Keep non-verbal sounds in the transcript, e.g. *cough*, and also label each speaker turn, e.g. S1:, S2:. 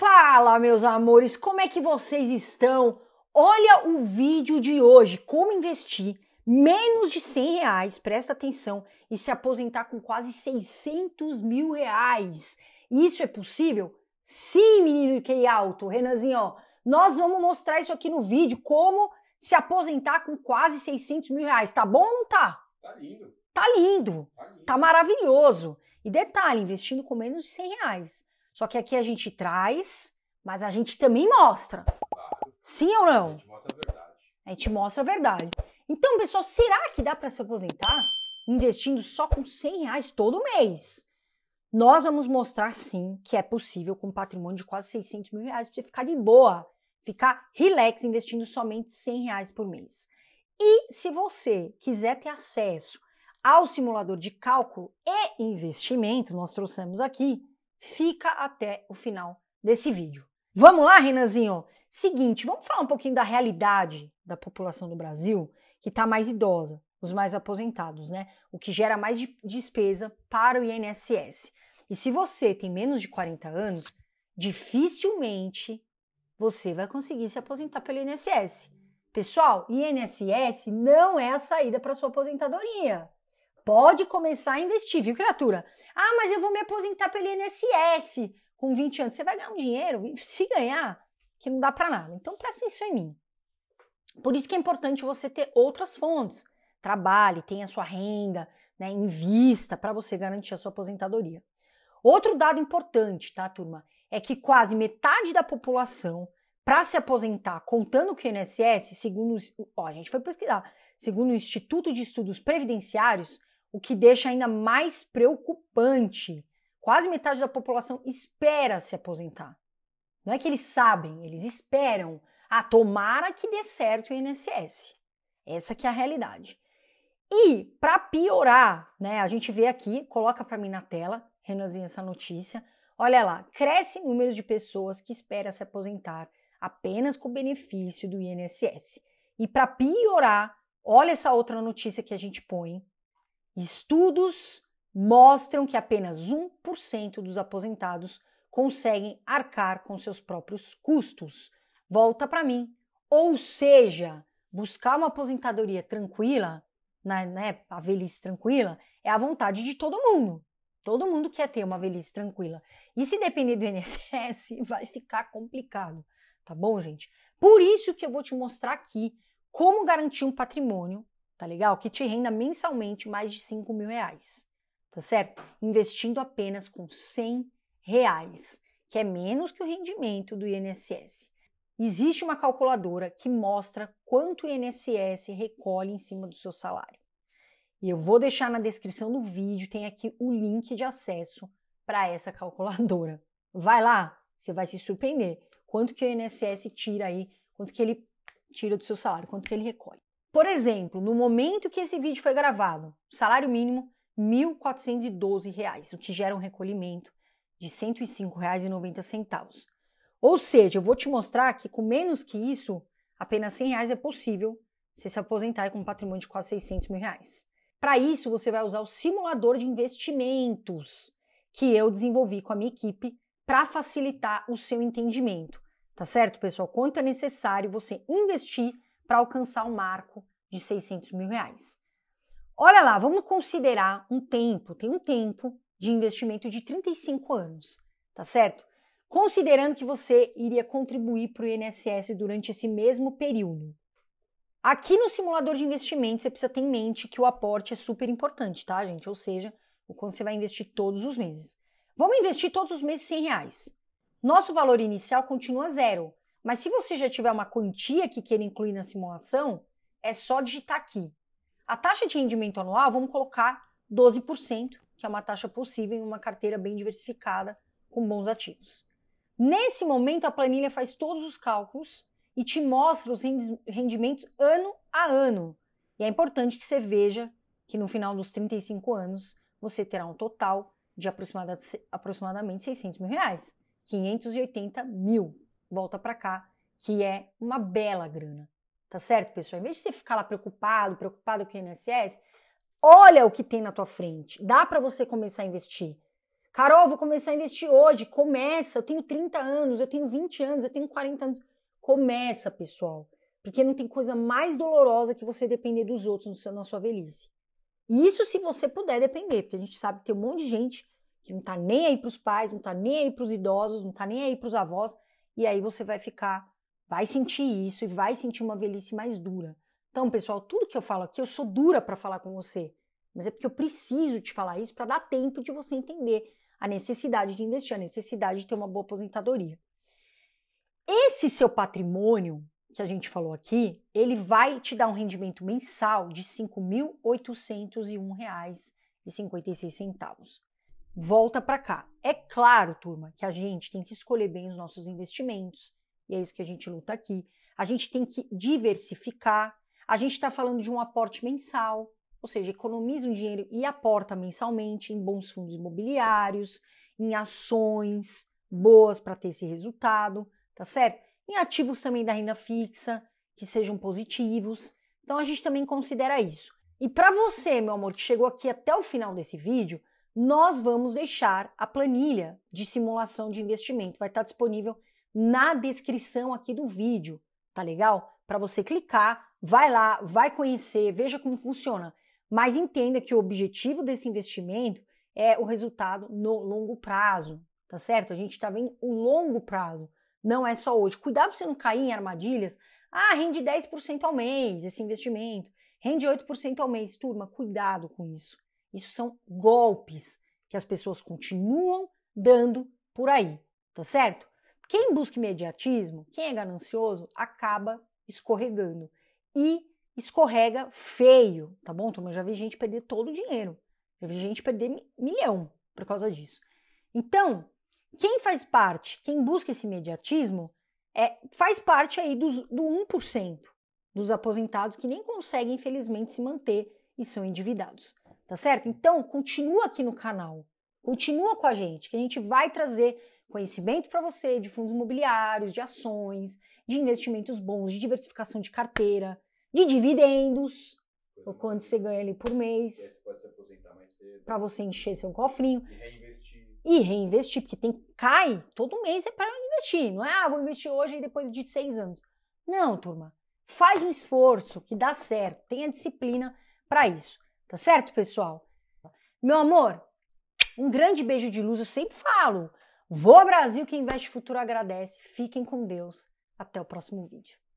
S1: Fala, meus amores, como é que vocês estão? Olha o vídeo de hoje, como investir menos de 100 reais, presta atenção, e se aposentar com quase 600 mil reais. Isso é possível? Sim, menino que alto, Renanzinho, ó, nós vamos mostrar isso aqui no vídeo, como se aposentar com quase 600 mil reais, tá bom ou não tá? Tá lindo. Tá lindo, tá, lindo. tá maravilhoso. E detalhe, investindo com menos de 100 reais só que aqui a gente traz, mas a gente também mostra. Claro. Sim ou não? A gente mostra a verdade. A gente mostra a verdade. Então, pessoal, será que dá para se aposentar investindo só com 100 reais todo mês? Nós vamos mostrar sim que é possível com um patrimônio de quase 600 mil reais para você ficar de boa, ficar relax investindo somente 100 reais por mês. E se você quiser ter acesso ao simulador de cálculo e investimento, nós trouxemos aqui, fica até o final desse vídeo. Vamos lá, Renanzinho? Seguinte, vamos falar um pouquinho da realidade da população do Brasil que está mais idosa, os mais aposentados, né? O que gera mais de despesa para o INSS. E se você tem menos de 40 anos, dificilmente você vai conseguir se aposentar pelo INSS. Pessoal, INSS não é a saída para sua aposentadoria pode começar a investir, viu, criatura? Ah, mas eu vou me aposentar pelo INSS com 20 anos. Você vai ganhar um dinheiro, se ganhar, que não dá para nada. Então presta atenção em mim. Por isso que é importante você ter outras fontes. Trabalhe, tenha sua renda, né, invista para você garantir a sua aposentadoria. Outro dado importante, tá, turma, é que quase metade da população para se aposentar, contando com o INSS, segundo ó, a gente foi pesquisar, segundo o Instituto de Estudos Previdenciários, o que deixa ainda mais preocupante. Quase metade da população espera se aposentar. Não é que eles sabem, eles esperam. Ah, tomara que dê certo o INSS. Essa que é a realidade. E para piorar, né, a gente vê aqui, coloca para mim na tela, Renanzinha, essa notícia. Olha lá, cresce número de pessoas que espera se aposentar apenas com o benefício do INSS. E para piorar, olha essa outra notícia que a gente põe, Estudos mostram que apenas 1% dos aposentados conseguem arcar com seus próprios custos. Volta para mim. Ou seja, buscar uma aposentadoria tranquila, né, né, a velhice tranquila, é a vontade de todo mundo. Todo mundo quer ter uma velhice tranquila. E se depender do INSS, *laughs* vai ficar complicado, tá bom, gente? Por isso que eu vou te mostrar aqui como garantir um patrimônio tá legal? Que te renda mensalmente mais de 5 mil reais, tá certo? Investindo apenas com 100 reais, que é menos que o rendimento do INSS. Existe uma calculadora que mostra quanto o INSS recolhe em cima do seu salário. E eu vou deixar na descrição do vídeo, tem aqui o link de acesso para essa calculadora. Vai lá, você vai se surpreender. Quanto que o INSS tira aí, quanto que ele tira do seu salário, quanto que ele recolhe. Por exemplo, no momento que esse vídeo foi gravado, salário mínimo R$ 1.412, o que gera um recolhimento de R$ 105,90. Ou seja, eu vou te mostrar que com menos que isso, apenas R$ 100 é possível você se aposentar com um patrimônio de quase R$ 600 mil. Reais. Para isso, você vai usar o simulador de investimentos que eu desenvolvi com a minha equipe para facilitar o seu entendimento. Tá certo, pessoal? Quanto é necessário você investir para alcançar o marco de 600 mil reais. Olha lá, vamos considerar um tempo, tem um tempo de investimento de 35 anos, tá certo? Considerando que você iria contribuir para o INSS durante esse mesmo período. Aqui no simulador de investimentos, você precisa ter em mente que o aporte é super importante, tá, gente? Ou seja, o quanto você vai investir todos os meses. Vamos investir todos os meses 100 reais. Nosso valor inicial continua zero, mas se você já tiver uma quantia que queira incluir na simulação, é só digitar aqui. A taxa de rendimento anual, vamos colocar 12%, que é uma taxa possível em uma carteira bem diversificada com bons ativos. Nesse momento, a planilha faz todos os cálculos e te mostra os rendimentos ano a ano. E é importante que você veja que no final dos 35 anos você terá um total de aproximadamente 600 mil reais, 580 mil volta para cá, que é uma bela grana. Tá certo, pessoal? Em vez de você ficar lá preocupado, preocupado com o INSS, olha o que tem na tua frente. Dá para você começar a investir. Carol, vou começar a investir hoje. Começa. Eu tenho 30 anos, eu tenho 20 anos, eu tenho 40 anos. Começa, pessoal. Porque não tem coisa mais dolorosa que você depender dos outros na sua velhice. E isso se você puder depender, porque a gente sabe que tem um monte de gente que não tá nem aí pros pais, não tá nem aí pros idosos, não tá nem aí pros avós, e aí você vai ficar, vai sentir isso e vai sentir uma velhice mais dura. Então, pessoal, tudo que eu falo aqui, eu sou dura para falar com você, mas é porque eu preciso te falar isso para dar tempo de você entender a necessidade de investir, a necessidade de ter uma boa aposentadoria. Esse seu patrimônio que a gente falou aqui, ele vai te dar um rendimento mensal de R$ 5.801,56 volta para cá. É claro, turma, que a gente tem que escolher bem os nossos investimentos, e é isso que a gente luta aqui. A gente tem que diversificar. A gente está falando de um aporte mensal, ou seja, economiza um dinheiro e aporta mensalmente em bons fundos imobiliários, em ações boas para ter esse resultado, tá certo? Em ativos também da renda fixa, que sejam positivos. Então a gente também considera isso. E para você, meu amor, que chegou aqui até o final desse vídeo, nós vamos deixar a planilha de simulação de investimento. Vai estar disponível na descrição aqui do vídeo, tá legal? Para você clicar, vai lá, vai conhecer, veja como funciona. Mas entenda que o objetivo desse investimento é o resultado no longo prazo, tá certo? A gente está vendo o longo prazo, não é só hoje. Cuidado para você não cair em armadilhas. Ah, rende 10% ao mês esse investimento, rende 8% ao mês. Turma, cuidado com isso. Isso são golpes que as pessoas continuam dando por aí, tá certo? Quem busca imediatismo, quem é ganancioso, acaba escorregando e escorrega feio, tá bom, turma? Eu já vi gente perder todo o dinheiro, já vi gente perder milhão por causa disso. Então, quem faz parte, quem busca esse imediatismo, é, faz parte aí dos, do 1% dos aposentados que nem conseguem, infelizmente, se manter e são endividados tá certo? Então, continua aqui no canal, continua com a gente, que a gente vai trazer conhecimento para você de fundos imobiliários, de ações, de investimentos bons, de diversificação de carteira, de dividendos, o quanto você ganha ali por mês. Para você encher seu cofrinho. E reinvestir. E reinvestir, porque tem cai todo mês é para investir, não é? Ah, vou investir hoje e depois de seis anos. Não, turma. Faz um esforço que dá certo, tenha disciplina para isso. Tá certo, pessoal? Meu amor, um grande beijo de luz, eu sempre falo. ao Brasil, quem investe futuro agradece. Fiquem com Deus. Até o próximo vídeo.